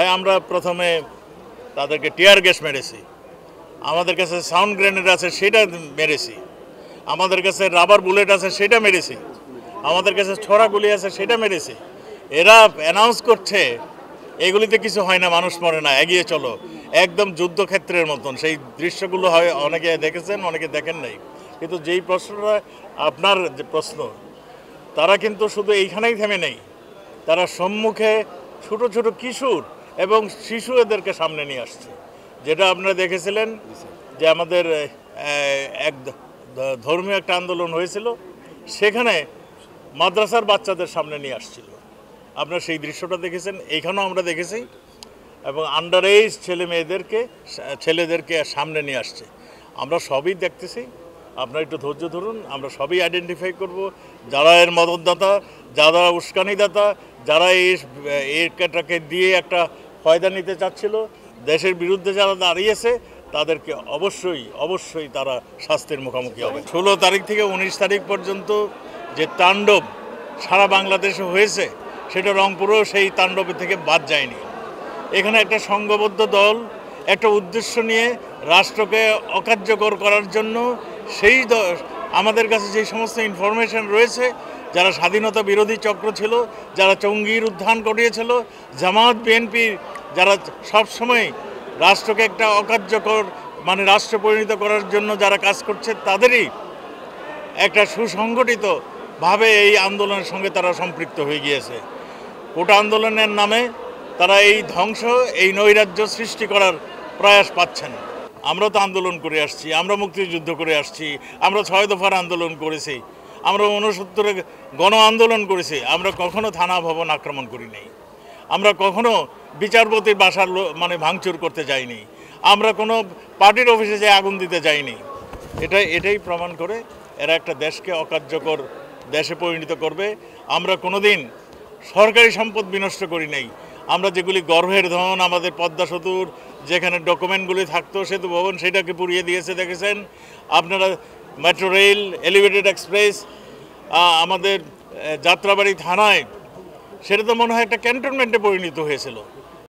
হ্যাঁ আমরা প্রথমে তাদেরকে টিয়ার গ্যাস মেরেছি আমাদের কাছে সাউন্ড গ্রেনেড আছে সেটা মেরেছি আমাদের কাছে রাবার বুলেট আছে সেটা মেরেছি আমাদের কাছে ছড়া গুলি আছে সেটা মেরেছি এরা অ্যানাউন্স করছে এগুলিতে কিছু হয় না মানুষ মরে না এগিয়ে চলো একদম যুদ্ধক্ষেত্রের মতন সেই দৃশ্যগুলো হয় অনেকে দেখেছেন অনেকে দেখেন নাই কিন্তু যেই প্রশ্নটা আপনার যে প্রশ্ন তারা কিন্তু শুধু এইখানেই থেমে নেই তারা সম্মুখে ছোট ছোট কিশোর এবং শিশু এদেরকে সামনে নিয়ে আসছে যেটা আপনারা দেখেছিলেন যে আমাদের এক ধর্মীয় একটা আন্দোলন হয়েছিল সেখানে মাদ্রাসার বাচ্চাদের সামনে নিয়ে আসছিল আপনারা সেই দৃশ্যটা দেখেছেন এইখানেও আমরা দেখেছি এবং আন্ডার এজ ছেলে মেয়েদেরকে ছেলেদেরকে সামনে নিয়ে আসছে আমরা সবই দেখতেছি আপনারা একটু ধৈর্য ধরুন আমরা সবই আইডেন্টিফাই করব যারা এর মদতদাতা যারা উস্কানিদাতা যারা এই এটাকে দিয়ে একটা ফয়দা নিতে চাচ্ছিল দেশের বিরুদ্ধে যারা দাঁড়িয়েছে তাদেরকে অবশ্যই অবশ্যই তারা শাস্তির মুখোমুখি হবে ষোলো তারিখ থেকে ১৯ তারিখ পর্যন্ত যে তাণ্ডব সারা বাংলাদেশে হয়েছে সেটা রংপুরেও সেই তাণ্ডবের থেকে বাদ যায়নি এখানে একটা সংঘবদ্ধ দল একটা উদ্দেশ্য নিয়ে রাষ্ট্রকে অকার্যকর করার জন্য সেই আমাদের কাছে যে সমস্ত ইনফরমেশন রয়েছে যারা স্বাধীনতা বিরোধী চক্র ছিল যারা চঙ্গির উত্থান ঘটিয়েছিল জামাত বিএনপির যারা সবসময় রাষ্ট্রকে একটা অকার্যকর মানে রাষ্ট্র পরিণত করার জন্য যারা কাজ করছে তাদেরই একটা সুসংগঠিতভাবে এই আন্দোলনের সঙ্গে তারা সম্পৃক্ত হয়ে গিয়েছে কোটা আন্দোলনের নামে তারা এই ধ্বংস এই নৈরাজ্য সৃষ্টি করার প্রয়াস পাচ্ছেন আমরা তো আন্দোলন করে আসছি আমরা মুক্তিযুদ্ধ করে আসছি আমরা ছয় দফার আন্দোলন করেছি আমরা ঊনসত্তরে গণ আন্দোলন করেছি আমরা কখনো থানা ভবন আক্রমণ করি নাই আমরা কখনো বিচারপতির বাসার মানে ভাঙচুর করতে যাইনি আমরা কোনো পার্টির অফিসে যে আগুন দিতে যাইনি এটা এটাই প্রমাণ করে এরা একটা দেশকে অকার্যকর দেশে পরিণত করবে আমরা কোনো দিন সরকারি সম্পদ বিনষ্ট করি নাই আমরা যেগুলি গর্ভের ধন আমাদের পদ্মা সেতুর যেখানে ডকুমেন্টগুলি থাকতো সেতু ভবন সেটাকে পুড়িয়ে দিয়েছে দেখেছেন আপনারা মেট্রো রেল এলিভেটেড এক্সপ্রেস আমাদের যাত্রাবাড়ি থানায় সেটা তো মনে হয় একটা ক্যান্টনমেন্টে পরিণত হয়েছিল